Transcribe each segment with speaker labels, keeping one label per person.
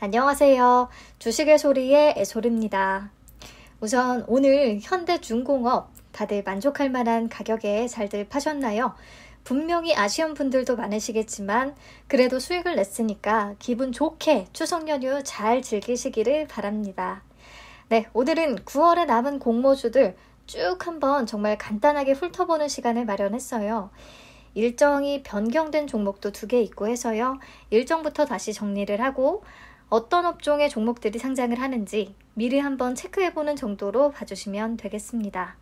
Speaker 1: 안녕하세요. 주식의 소리의 애솔입니다. 우선 오늘 현대중공업 다들 만족할 만한 가격에 잘들 파셨나요? 분명히 아쉬운 분들도 많으시겠지만 그래도 수익을 냈으니까 기분 좋게 추석 연휴 잘 즐기시기를 바랍니다. 네, 오늘은 9월에 남은 공모주들 쭉 한번 정말 간단하게 훑어보는 시간을 마련했어요. 일정이 변경된 종목도 두 개 있고 해서요. 일정부터 다시 정리를 하고 어떤 업종의 종목들이 상장을 하는지 미리 한번 체크해보는 정도로 봐주시면 되겠습니다.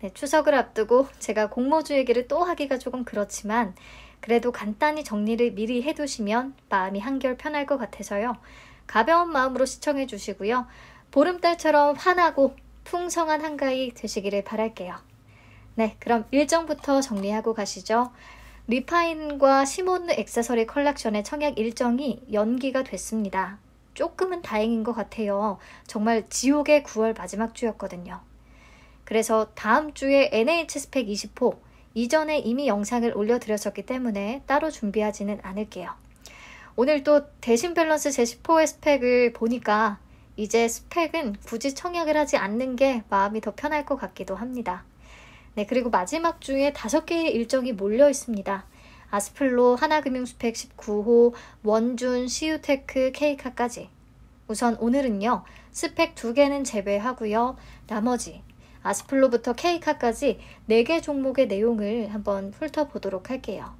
Speaker 1: 네, 추석을 앞두고 제가 공모주 얘기를 또 하기가 조금 그렇지만 그래도 간단히 정리를 미리 해두시면 마음이 한결 편할 것 같아서요. 가벼운 마음으로 시청해 주시고요. 보름달처럼 환하고 풍성한 한가위 되시기를 바랄게요. 네, 그럼 일정부터 정리하고 가시죠. 리파인과 시몬느 액세서리 컬렉션의 청약 일정이 연기가 됐습니다. 조금은 다행인 것 같아요. 정말 지옥의 9월 마지막 주였거든요. 그래서 다음 주에 NH 스펙 20호 이전에 이미 영상을 올려드렸었기 때문에 따로 준비하지는 않을게요. 오늘 또 대신 밸런스 제10호의 스펙을 보니까 이제 스펙은 굳이 청약을 하지 않는 게 마음이 더 편할 것 같기도 합니다. 네, 그리고 마지막 중에 다섯 개의 일정이 몰려 있습니다. 아스플로, 하나금융스펙 19호, 원준, 시우테크, 케이카까지. 우선 오늘은요, 스펙 두 개는 제외하고요, 나머지 아스플로부터 케이카까지 네 개 종목의 내용을 한번 훑어보도록 할게요.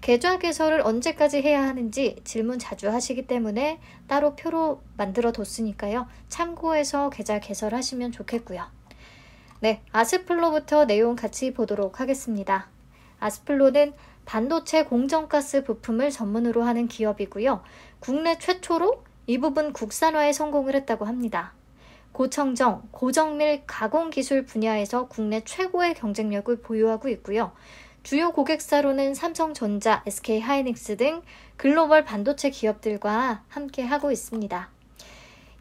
Speaker 1: 계좌 개설을 언제까지 해야 하는지 질문 자주 하시기 때문에 따로 표로 만들어 뒀으니까요. 참고해서 계좌 개설하시면 좋겠고요. 네, 아스플로부터 내용 같이 보도록 하겠습니다. 아스플로는 반도체 공정가스 부품을 전문으로 하는 기업이고요. 국내 최초로 이 부분 국산화에 성공을 했다고 합니다. 고청정, 고정밀 가공 기술 분야에서 국내 최고의 경쟁력을 보유하고 있고요. 주요 고객사로는 삼성전자, SK하이닉스 등 글로벌 반도체 기업들과 함께 하고 있습니다.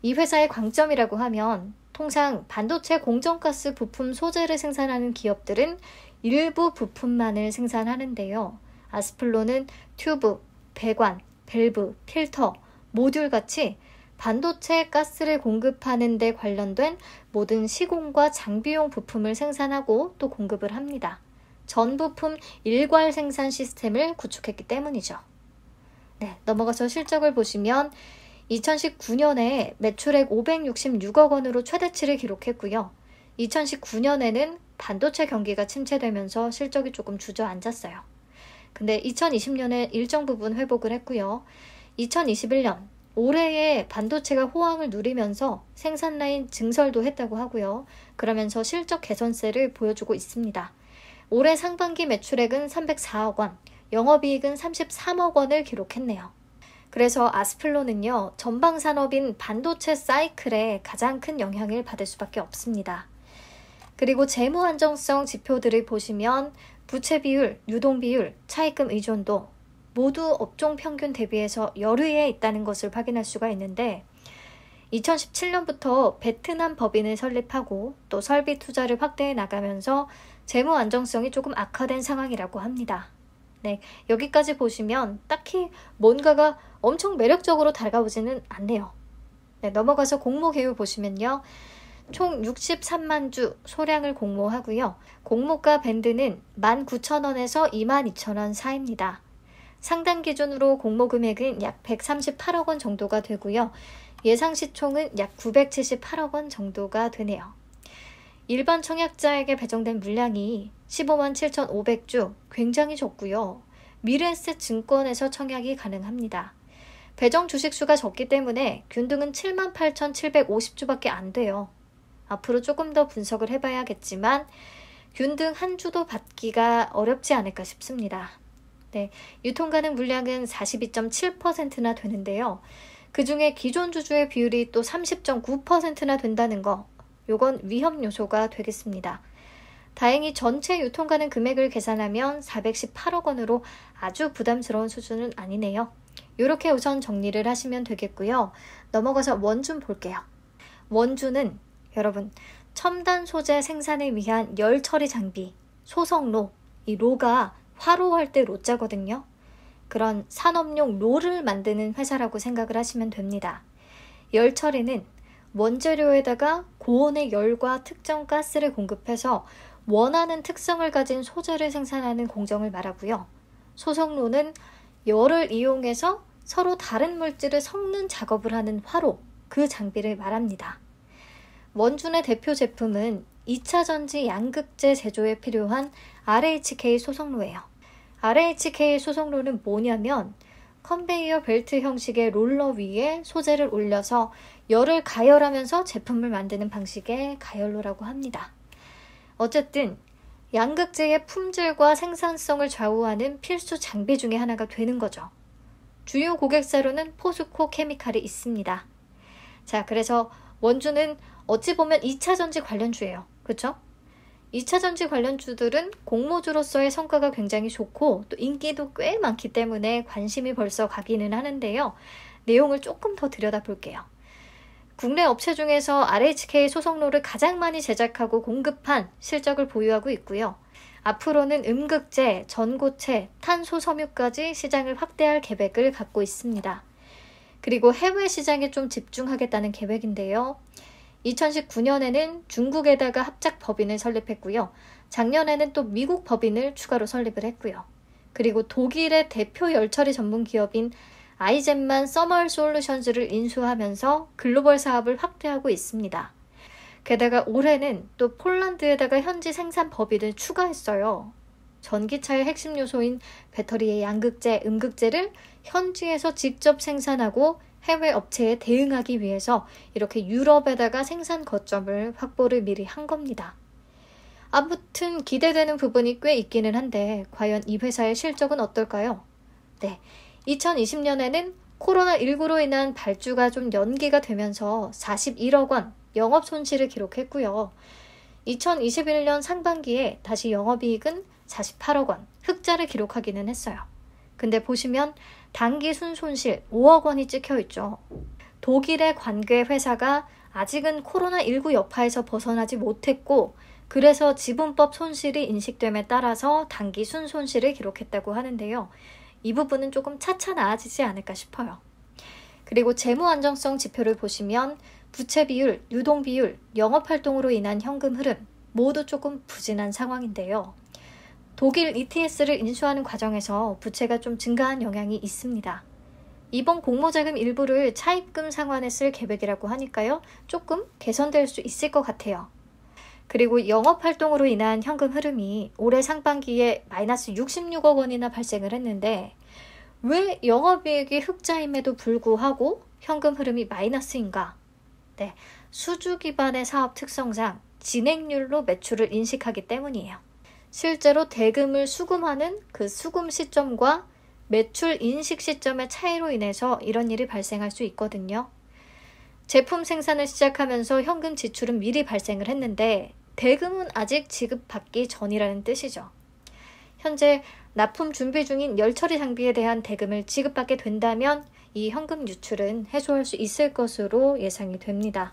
Speaker 1: 이 회사의 광점이라고 하면 통상 반도체 공정가스 부품 소재를 생산하는 기업들은 일부 부품만을 생산하는데요. 아스플로는 튜브, 배관, 밸브, 필터, 모듈 같이 반도체 가스를 공급하는 데 관련된 모든 시공과 장비용 부품을 생산하고 또 공급을 합니다. 전 부품 일괄 생산 시스템을 구축했기 때문이죠. 네, 넘어가서 실적을 보시면 2019년에 매출액 566억 원으로 최대치를 기록했고요. 2019년에는 반도체 경기가 침체되면서 실적이 조금 주저앉았어요. 근데 2020년에 일정 부분 회복을 했고요. 2021년 올해에 반도체가 호황을 누리면서 생산라인 증설도 했다고 하고요. 그러면서 실적 개선세를 보여주고 있습니다. 올해 상반기 매출액은 304억 원, 영업이익은 33억 원을 기록했네요. 그래서 아스플로는요, 전방 산업인 반도체 사이클에 가장 큰 영향을 받을 수밖에 없습니다. 그리고 재무 안정성 지표들을 보시면 부채 비율, 유동 비율, 차입금 의존도 모두 업종 평균 대비해서 열의에 있다는 것을 확인할 수가 있는데 2017년부터 베트남 법인을 설립하고 또 설비 투자를 확대해 나가면서 재무 안정성이 조금 악화된 상황이라고 합니다. 네, 여기까지 보시면 딱히 뭔가가 엄청 매력적으로 다가오지는 않네요. 네, 넘어가서 공모 개요 보시면요. 총 63만 주 소량을 공모하고요. 공모가 밴드는 19,000원에서 22,000원 사입니다. 이 상당 기준으로 공모 금액은 약 138억 원 정도가 되고요. 예상 시총은 약 978억 원 정도가 되네요. 일반 청약자에게 배정된 물량이 15만 7,500주 굉장히 적고요. 미래에셋 증권에서 청약이 가능합니다. 배정 주식 수가 적기 때문에 균등은 7만 8,750주밖에 안 돼요. 앞으로 조금 더 분석을 해봐야겠지만 균등 한 주도 받기가 어렵지 않을까 싶습니다. 네, 유통 가능 물량은 42.7%나 되는데요. 그 중에 기존 주주의 비율이 또 30.9%나 된다는 거, 요건 위험 요소가 되겠습니다. 다행히 전체 유통가는 금액을 계산하면 418억 원으로 아주 부담스러운 수준은 아니네요. 이렇게 우선 정리를 하시면 되겠고요. 넘어가서 원준 볼게요. 원준은 여러분 첨단 소재 생산을 위한 열 처리 장비, 소성로, 이 로가 화로 할 때 로자거든요. 그런 산업용 로를 만드는 회사라고 생각을 하시면 됩니다. 열 처리는 원재료에다가 고온의 열과 특정 가스를 공급해서 원하는 특성을 가진 소재를 생산하는 공정을 말하고요. 소성로는 열을 이용해서 서로 다른 물질을 섞는 작업을 하는 화로, 그 장비를 말합니다. 원준의 대표 제품은 2차 전지 양극재 제조에 필요한 RHK 소성로예요. RHK 소성로는 뭐냐면 컨베이어 벨트 형식의 롤러 위에 소재를 올려서 열을 가열하면서 제품을 만드는 방식의 가열로라고 합니다. 어쨌든 양극재의 품질과 생산성을 좌우하는 필수 장비 중에 하나가 되는 거죠. 주요 고객사로는 포스코 케미칼이 있습니다. 자, 그래서 원주는 어찌 보면 2차 전지 관련주예요. 그렇죠? 2차 전지 관련주들은 공모주로서의 성과가 굉장히 좋고 또 인기도 꽤 많기 때문에 관심이 벌써 가기는 하는데요. 내용을 조금 더 들여다볼게요. 국내 업체 중에서 RHK 소속로를 가장 많이 제작하고 공급한 실적을 보유하고 있고요. 앞으로는 음극재, 전고체, 탄소 섬유까지 시장을 확대할 계획을 갖고 있습니다. 그리고 해외 시장에 좀 집중하겠다는 계획인데요. 2019년에는 중국에다가 합작 법인을 설립했고요. 작년에는 또 미국 법인을 추가로 설립을 했고요. 그리고 독일의 대표 열처리 전문 기업인 아이젠만 서멀 솔루션즈를 인수하면서 글로벌 사업을 확대하고 있습니다. 게다가 올해는 또 폴란드에다가 현지 생산 법인을 추가했어요. 전기차의 핵심 요소인 배터리의 양극재, 음극재를 현지에서 직접 생산하고 해외 업체에 대응하기 위해서 이렇게 유럽에다가 생산 거점을 확보를 미리 한 겁니다. 아무튼 기대되는 부분이 꽤 있기는 한데 과연 이 회사의 실적은 어떨까요? 네, 2020년에는 코로나19로 인한 발주가 좀 연기가 되면서 41억 원 영업 손실을 기록했고요. 2021년 상반기에 다시 영업이익은 48억 원 흑자를 기록하기는 했어요. 근데 보시면 단기 순손실 5억 원이 찍혀 있죠. 독일의 관계 회사가 아직은 코로나19 여파에서 벗어나지 못했고 그래서 지분법 손실이 인식됨에 따라서 단기 순손실을 기록했다고 하는데요. 이 부분은 조금 차차 나아지지 않을까 싶어요. 그리고 재무 안정성 지표를 보시면 부채 비율, 유동 비율, 영업 활동으로 인한 현금 흐름 모두 조금 부진한 상황인데요. 독일 ETS를 인수하는 과정에서 부채가 좀 증가한 영향이 있습니다. 이번 공모자금 일부를 차입금 상환에 쓸 계획이라고 하니까요. 조금 개선될 수 있을 것 같아요. 그리고 영업 활동으로 인한 현금 흐름이 올해 상반기에 마이너스 66억 원이나 발생을 했는데 왜 영업이익이 흑자임에도 불구하고 현금 흐름이 마이너스인가? 네, 수주 기반의 사업 특성상 진행률로 매출을 인식하기 때문이에요. 실제로 대금을 수금하는 그 수금 시점과 매출 인식 시점의 차이로 인해서 이런 일이 발생할 수 있거든요. 제품 생산을 시작하면서 현금 지출은 미리 발생을 했는데 대금은 아직 지급받기 전이라는 뜻이죠. 현재 납품 준비 중인 열처리 장비에 대한 대금을 지급받게 된다면 이 현금 유출은 해소할 수 있을 것으로 예상이 됩니다.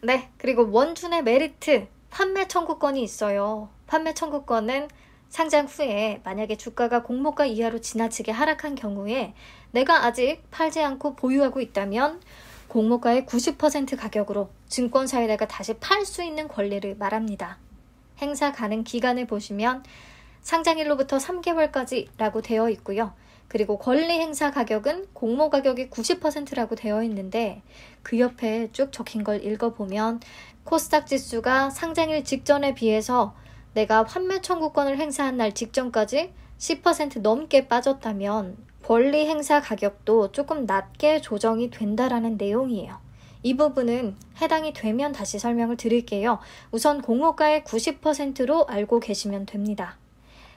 Speaker 1: 네, 그리고 원준의 메리트 판매 청구권이 있어요. 판매 청구권은 상장 후에 만약에 주가가 공모가 이하로 지나치게 하락한 경우에 내가 아직 팔지 않고 보유하고 있다면 공모가의 90% 가격으로 증권사에다가 다시 팔 수 있는 권리를 말합니다. 행사 가는 기간을 보시면 상장일로부터 3개월까지라고 되어 있고요. 그리고 권리 행사 가격은 공모 가격이 90%라고 되어 있는데 그 옆에 쭉 적힌 걸 읽어보면 코스닥 지수가 상장일 직전에 비해서 내가 환매 청구권을 행사한 날 직전까지 10% 넘게 빠졌다면 권리 행사 가격도 조금 낮게 조정이 된다라는 내용이에요. 이 부분은 해당이 되면 다시 설명을 드릴게요. 우선 공모가의 90%로 알고 계시면 됩니다.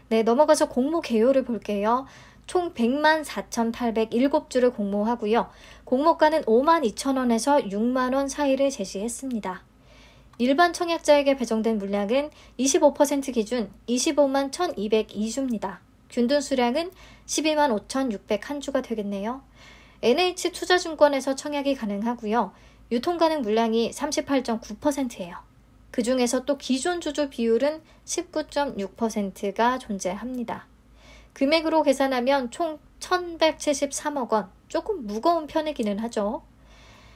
Speaker 1: 네, 넘어가서 공모 개요를 볼게요. 총 100만 4,807주를 공모하고요. 공모가는 5만 2천원에서 6만원 사이를 제시했습니다. 일반 청약자에게 배정된 물량은 25% 기준 25만 1,202주입니다. 균등 수량은 12만 5,601주가 되겠네요. NH투자증권에서 청약이 가능하고요. 유통 가능 물량이 38.9%예요. 그 중에서 또 기존 주주 비율은 19.6%가 존재합니다. 금액으로 계산하면 총 1173억 원, 조금 무거운 편이기는 하죠.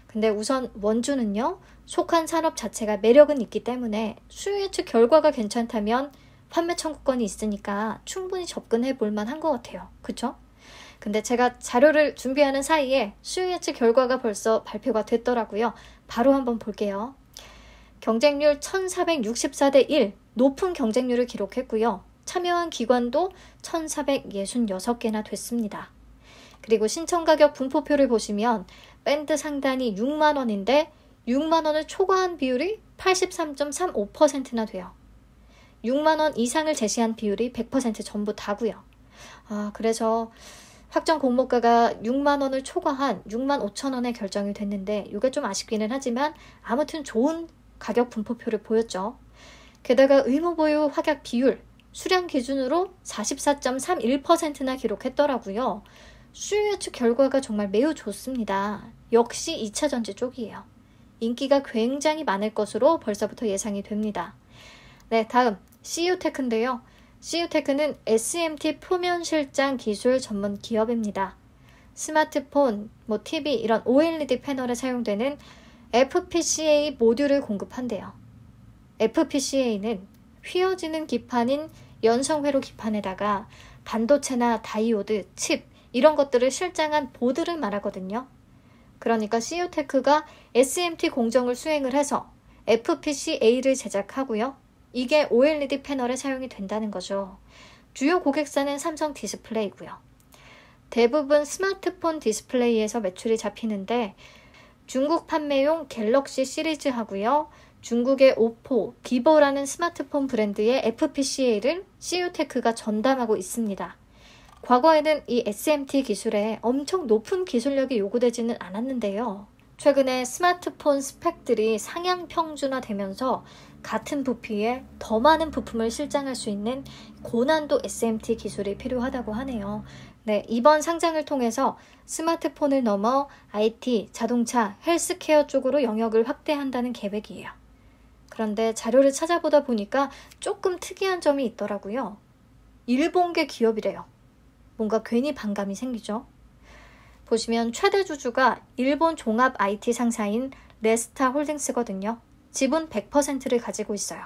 Speaker 1: 근데 우선 원주는요, 속한 산업 자체가 매력은 있기 때문에 수요 예측 결과가 괜찮다면 판매 청구권이 있으니까 충분히 접근해 볼 만한 것 같아요. 그쵸? 근데 제가 자료를 준비하는 사이에 수요 예측 결과가 벌써 발표가 됐더라고요. 바로 한번 볼게요. 경쟁률 1464대 1 높은 경쟁률을 기록했고요. 참여한 기관도 1466개나 됐습니다. 그리고 신청 가격 분포표를 보시면 밴드 상단이 6만 원인데 6만 원을 초과한 비율이 83.35%나 돼요. 6만 원 이상을 제시한 비율이 100% 전부 다고요. 아, 그래서 확정 공모가가 6만 원을 초과한 6만 5천 원에 결정이 됐는데 이게 좀 아쉽기는 하지만 아무튼 좋은 가격 분포표를 보였죠. 게다가 의무 보유 확약 비율, 수량 기준으로 44.31%나 기록했더라고요. 수요 예측 결과가 정말 매우 좋습니다. 역시 2차 전지 쪽이에요. 인기가 굉장히 많을 것으로 벌써부터 예상이 됩니다. 네, 다음 CU테크인데요. CU테크는 SMT 표면 실장 기술 전문 기업입니다. 스마트폰, 뭐 TV 이런 OLED 패널에 사용되는 FPCA 모듈을 공급한대요. FPCA는 휘어지는 기판인 연성회로 기판에다가 반도체나 다이오드, 칩 이런 것들을 실장한 보드를 말하거든요. 그러니까 CU테크가 SMT 공정을 수행을 해서 FPCA를 제작하고요. 이게 OLED 패널에 사용이 된다는 거죠. 주요 고객사는 삼성 디스플레이고요. 대부분 스마트폰 디스플레이에서 매출이 잡히는데 중국 판매용 갤럭시 시리즈 하고요. 중국의 오포, 비보라는 스마트폰 브랜드의 FPCA를 CU테크가 전담하고 있습니다. 과거에는 이 SMT 기술에 엄청 높은 기술력이 요구되지는 않았는데요. 최근에 스마트폰 스펙들이 상향 평준화되면서 같은 부피에 더 많은 부품을 실장할 수 있는 고난도 SMT 기술이 필요하다고 하네요. 네, 이번 상장을 통해서 스마트폰을 넘어 IT, 자동차, 헬스케어 쪽으로 영역을 확대한다는 계획이에요. 그런데 자료를 찾아보다 보니까 조금 특이한 점이 있더라고요. 일본계 기업이래요. 뭔가 괜히 반감이 생기죠. 보시면 최대 주주가 일본 종합 IT 상사인 레스타 홀딩스거든요. 지분 100%를 가지고 있어요.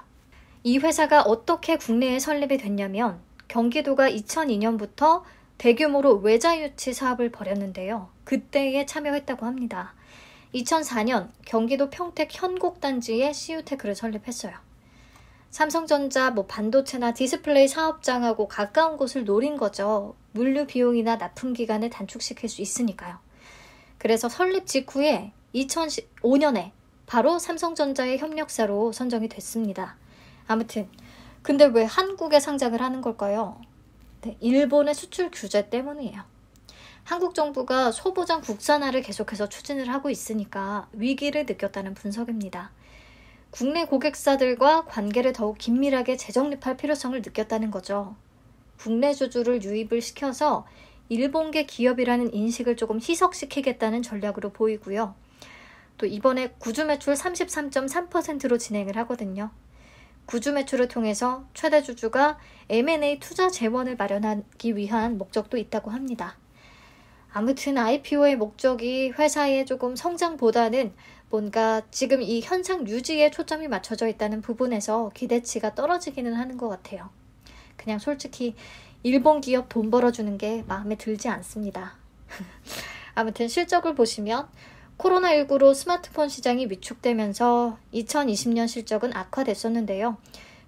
Speaker 1: 이 회사가 어떻게 국내에 설립이 됐냐면 경기도가 2002년부터 대규모로 외자 유치 사업을 벌였는데요. 그때에 참여했다고 합니다. 2004년 경기도 평택 현곡단지에 CU테크를 설립했어요. 삼성전자 뭐 반도체나 디스플레이 사업장하고 가까운 곳을 노린 거죠. 물류 비용이나 납품 기간을 단축시킬 수 있으니까요. 그래서 설립 직후에 2015년에 바로 삼성전자의 협력사로 선정이 됐습니다. 아무튼 근데 왜 한국에 상장을 하는 걸까요? 같 일본의 수출 규제 때문이에요. 한국 정부가 소보장 국산화를 계속해서 추진을 하고 있으니까 위기를 느꼈다는 분석입니다. 국내 고객사들과 관계를 더욱 긴밀하게 재정립할 필요성을 느꼈다는 거죠. 국내 주주를 유입을 시켜서 일본계 기업이라는 인식을 조금 희석시키겠다는 전략으로 보이고요. 또 이번에 구주 매출 33.3%로 진행을 하거든요. 구주 매출을 통해서 최대 주주가 M&A 투자 재원을 마련하기 위한 목적도 있다고 합니다. 아무튼 IPO의 목적이 회사의 조금 성장보다는 뭔가 지금 이 현상 유지에 초점이 맞춰져 있다는 부분에서 기대치가 떨어지기는 하는 것 같아요. 그냥 솔직히 일본 기업 돈 벌어주는 게 마음에 들지 않습니다. 아무튼 실적을 보시면 코로나19로 스마트폰 시장이 위축되면서 2020년 실적은 악화됐었는데요.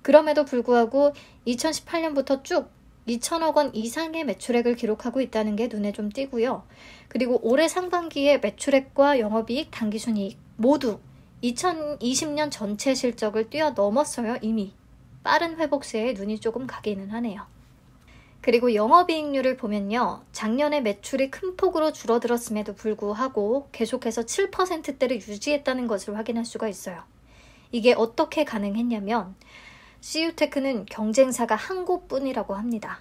Speaker 1: 그럼에도 불구하고 2018년부터 쭉 2천억 원 이상의 매출액을 기록하고 있다는 게 눈에 좀 띄고요. 그리고 올해 상반기에 매출액과 영업이익, 당기순이익 모두 2020년 전체 실적을 뛰어넘었어요, 이미. 빠른 회복세에 눈이 조금 가기는 하네요. 그리고 영업이익률을 보면요. 작년에 매출이 큰 폭으로 줄어들었음에도 불구하고 계속해서 7%대를 유지했다는 것을 확인할 수가 있어요. 이게 어떻게 가능했냐면 CU테크는 경쟁사가 한 곳뿐이라고 합니다.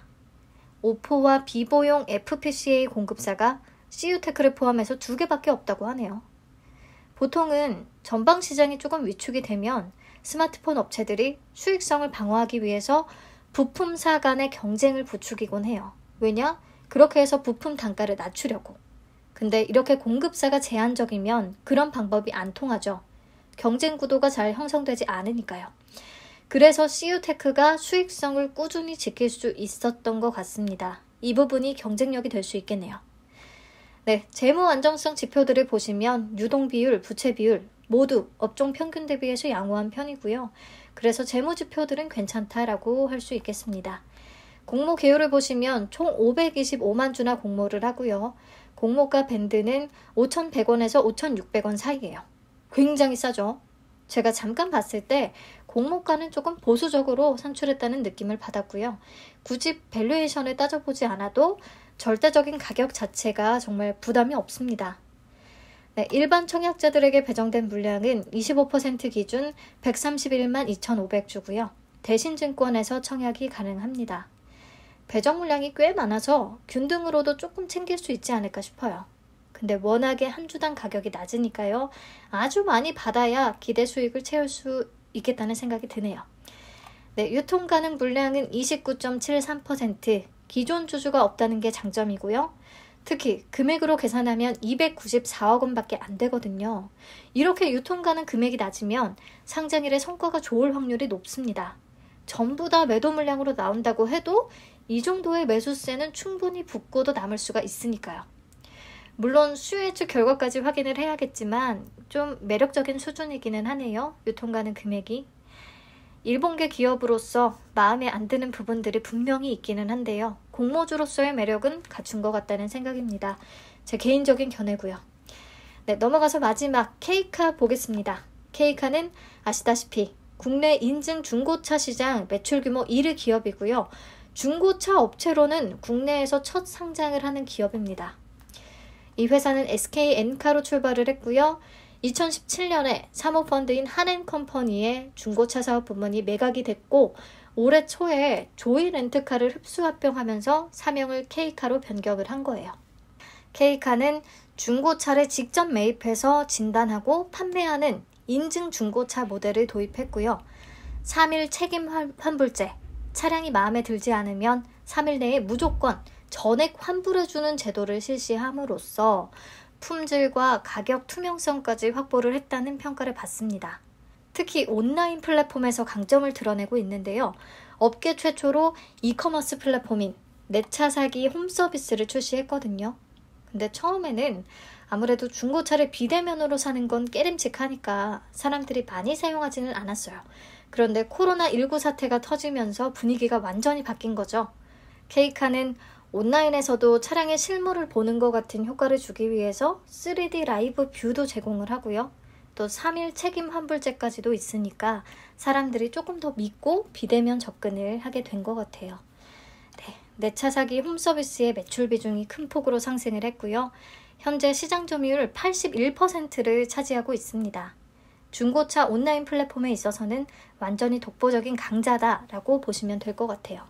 Speaker 1: 오포와 비보용 FPCA 공급사가 CU테크를 포함해서 두 개밖에 없다고 하네요. 보통은 전방 시장이 조금 위축이 되면 스마트폰 업체들이 수익성을 방어하기 위해서 부품사 간의 경쟁을 부추기곤 해요. 왜냐? 그렇게 해서 부품 단가를 낮추려고. 근데 이렇게 공급사가 제한적이면 그런 방법이 안 통하죠. 경쟁 구도가 잘 형성되지 않으니까요. 그래서 CU테크가 수익성을 꾸준히 지킬 수 있었던 것 같습니다. 이 부분이 경쟁력이 될 수 있겠네요. 네, 재무 안정성 지표들을 보시면 유동 비율, 부채 비율 모두 업종 평균 대비해서 양호한 편이고요. 그래서 재무지표들은 괜찮다라고 할 수 있겠습니다. 공모 개요를 보시면 총 525만 주나 공모를 하고요. 공모가 밴드는 5,100원에서 5,600원 사이예요. 굉장히 싸죠. 제가 잠깐 봤을 때 공모가는 조금 보수적으로 산출했다는 느낌을 받았고요. 굳이 밸류에이션을 따져보지 않아도 절대적인 가격 자체가 정말 부담이 없습니다. 네, 일반 청약자들에게 배정된 물량은 25% 기준 131만 2,500주고요. 대신증권에서 청약이 가능합니다. 배정 물량이 꽤 많아서 균등으로도 조금 챙길 수 있지 않을까 싶어요. 근데 워낙에 한 주당 가격이 낮으니까요. 아주 많이 받아야 기대 수익을 채울 수 있겠다는 생각이 드네요. 네, 유통 가능 물량은 29.73%, 기존 주주가 없다는 게 장점이고요. 특히 금액으로 계산하면 294억 원밖에 안 되거든요. 이렇게 유통가는 금액이 낮으면 상장일에 성과가 좋을 확률이 높습니다. 전부 다 매도 물량으로 나온다고 해도 이 정도의 매수세는 충분히 붙고도 남을 수가 있으니까요. 물론 수혜주 결과까지 확인을 해야겠지만 좀 매력적인 수준이기는 하네요. 유통가는 금액이. 일본계 기업으로서 마음에 안 드는 부분들이 분명히 있기는 한데요. 공모주로서의 매력은 갖춘 것 같다는 생각입니다. 제 개인적인 견해고요. 네, 넘어가서 마지막 케이카 보겠습니다. 케이카는 아시다시피 국내 인증 중고차 시장 매출 규모 1위 기업이고요. 중고차 업체로는 국내에서 첫 상장을 하는 기업입니다. 이 회사는 SK엔카로 출발을 했고요. 2017년에 사모펀드인 한앤컴퍼니의 중고차 사업 부문이 매각이 됐고 올해 초에 조이 렌트카를 흡수 합병하면서 사명을 K카로 변경을 한 거예요. K카는 중고차를 직접 매입해서 진단하고 판매하는 인증 중고차 모델을 도입했고요. 3일 책임 환불제, 차량이 마음에 들지 않으면 3일 내에 무조건 전액 환불해주는 제도를 실시함으로써 품질과 가격 투명성까지 확보를 했다는 평가를 받습니다. 특히 온라인 플랫폼에서 강점을 드러내고 있는데요. 업계 최초로 이커머스 플랫폼인 내차 사기 홈 서비스를 출시했거든요. 근데 처음에는 아무래도 중고차를 비대면으로 사는 건깨름직하니까 사람들이 많이 사용하지는 않았어요. 그런데 코로나19 사태가 터지면서 분위기가 완전히 바뀐 거죠. 케이카는 온라인에서도 차량의 실물을 보는 것 같은 효과를 주기 위해서 3D 라이브 뷰도 제공을 하고요. 또 3일 책임 환불제까지도 있으니까 사람들이 조금 더 믿고 비대면 접근을 하게 된 것 같아요. 네, 내차 사기 홈서비스의 매출 비중이 큰 폭으로 상승을 했고요. 현재 시장 점유율 81%를 차지하고 있습니다. 중고차 온라인 플랫폼에 있어서는 완전히 독보적인 강자다라고 보시면 될 것 같아요.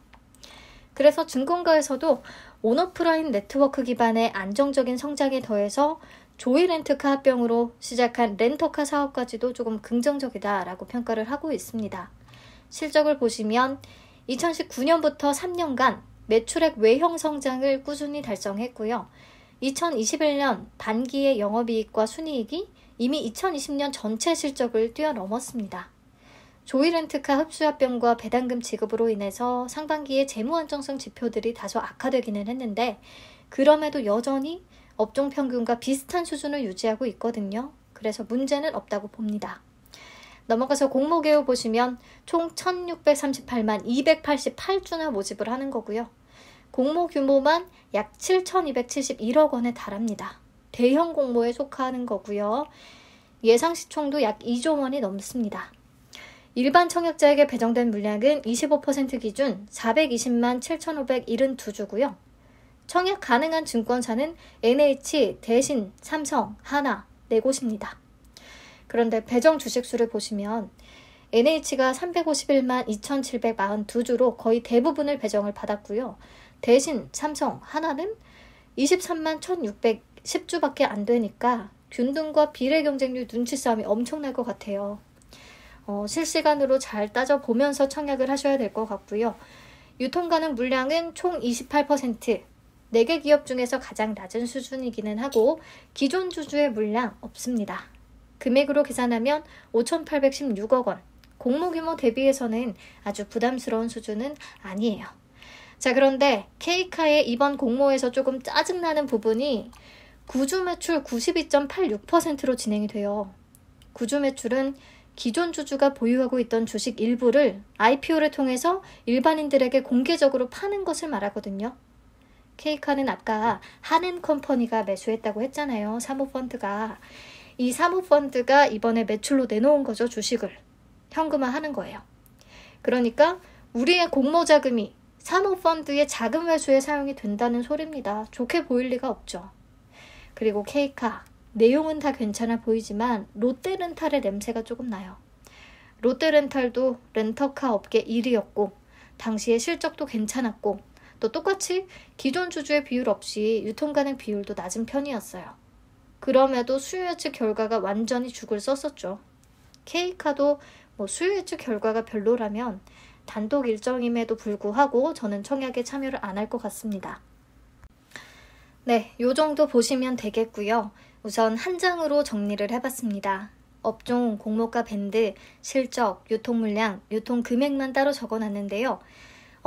Speaker 1: 그래서 증권가에서도 온오프라인 네트워크 기반의 안정적인 성장에 더해서 조이 렌트카 합병으로 시작한 렌터카 사업까지도 조금 긍정적이다라고 평가를 하고 있습니다. 실적을 보시면 2019년부터 3년간 매출액 외형 성장을 꾸준히 달성했고요. 2021년 반기의 영업이익과 순이익이 이미 2020년 전체 실적을 뛰어넘었습니다. 조이렌트카 흡수합병과 배당금 지급으로 인해서 상반기에 재무안정성 지표들이 다소 악화되기는 했는데 그럼에도 여전히 업종 평균과 비슷한 수준을 유지하고 있거든요. 그래서 문제는 없다고 봅니다. 넘어가서 공모개요 보시면 총 1638만 288주나 모집을 하는 거고요. 공모 규모만 약 7271억 원에 달합니다. 대형 공모에 속하는 거고요. 예상 시총도 약 2조 원이 넘습니다. 일반 청약자에게 배정된 물량은 25% 기준 420만 7,572주고요. 청약 가능한 증권사는 NH, 대신, 삼성, 하나, 네 곳입니다. 그런데 배정 주식수를 보시면 NH가 351만 2,742주로 거의 대부분을 배정을 받았고요. 대신 삼성, 하나는 23만 1,610주밖에 안 되니까 균등과 비례 경쟁률 눈치 싸움이 엄청날 것 같아요. 어, 실시간으로 잘 따져보면서 청약을 하셔야 될 것 같고요. 유통가능 물량은 총 28%, 4개 기업 중에서 가장 낮은 수준이기는 하고 기존 주주의 물량 없습니다. 금액으로 계산하면 5,816억 원, 공모 규모 대비해서는 아주 부담스러운 수준은 아니에요. 자, 그런데 케이카의 이번 공모에서 조금 짜증나는 부분이 구주 매출 92.86%로 진행이 돼요. 구주 매출은 기존 주주가 보유하고 있던 주식 일부를 IPO를 통해서 일반인들에게 공개적으로 파는 것을 말하거든요. 케이카는 아까 한는 컴퍼니가 매수했다고 했잖아요. 사모펀드가. 이 사모펀드가 이번에 매출로 내놓은 거죠. 주식을. 현금화하는 거예요. 그러니까 우리의 공모 자금이 사모펀드의 자금 회수에 사용이 된다는 소리입니다. 좋게 보일 리가 없죠. 그리고 케이카. 내용은 다 괜찮아 보이지만 롯데렌탈의 냄새가 조금 나요. 롯데렌탈도 렌터카 업계 1위였고 당시에 실적도 괜찮았고 또 똑같이 기존 주주의 비율 없이 유통 가능 비율도 낮은 편이었어요. 그럼에도 수요 예측 결과가 완전히 죽을 썼었죠. k 카도뭐 수요 예측 결과가 별로라면 단독 일정임에도 불구하고 저는 청약에 참여를 안 할 것 같습니다. 네, 요 정도 보시면 되겠고요. 우선 한 장으로 정리를 해봤습니다. 업종, 공모가 밴드, 실적, 유통 물량, 유통 금액만 따로 적어놨는데요.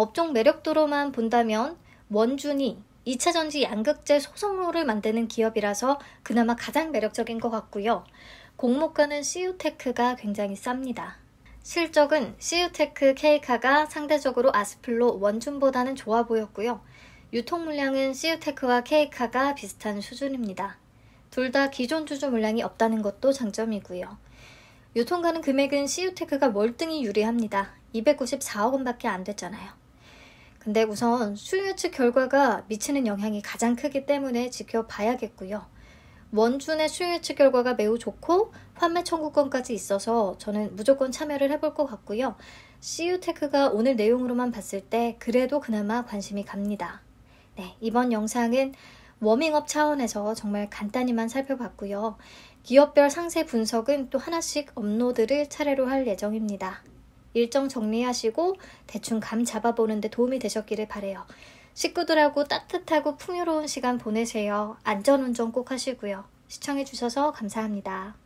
Speaker 1: 업종 매력도로만 본다면 원준이 2차 전지 양극재 소성로를 만드는 기업이라서 그나마 가장 매력적인 것 같고요. 공모가는 CU테크가 굉장히 쌉니다. 실적은 CU테크 케이카가 상대적으로 아스플로 원준보다는 좋아 보였고요. 유통 물량은 CU테크와 케이카가 비슷한 수준입니다. 둘 다 기존 주주 물량이 없다는 것도 장점이고요. 유통가는 금액은 CU테크가 월등히 유리합니다. 294억 원밖에 안 됐잖아요. 근데 네, 우선 수요 예측 결과가 미치는 영향이 가장 크기 때문에 지켜봐야겠고요. 원준의 수요 예측 결과가 매우 좋고 판매 청구권까지 있어서 저는 무조건 참여를 해볼 것 같고요. CU테크가 오늘 내용으로만 봤을 때 그래도 그나마 관심이 갑니다. 네, 이번 영상은 워밍업 차원에서 정말 간단히만 살펴봤고요. 기업별 상세 분석은 또 하나씩 업로드를 차례로 할 예정입니다. 일정 정리하시고 대충 감 잡아보는데 도움이 되셨기를 바래요. 식구들하고 따뜻하고 풍요로운 시간 보내세요. 안전운전 꼭 하시고요. 시청해주셔서 감사합니다.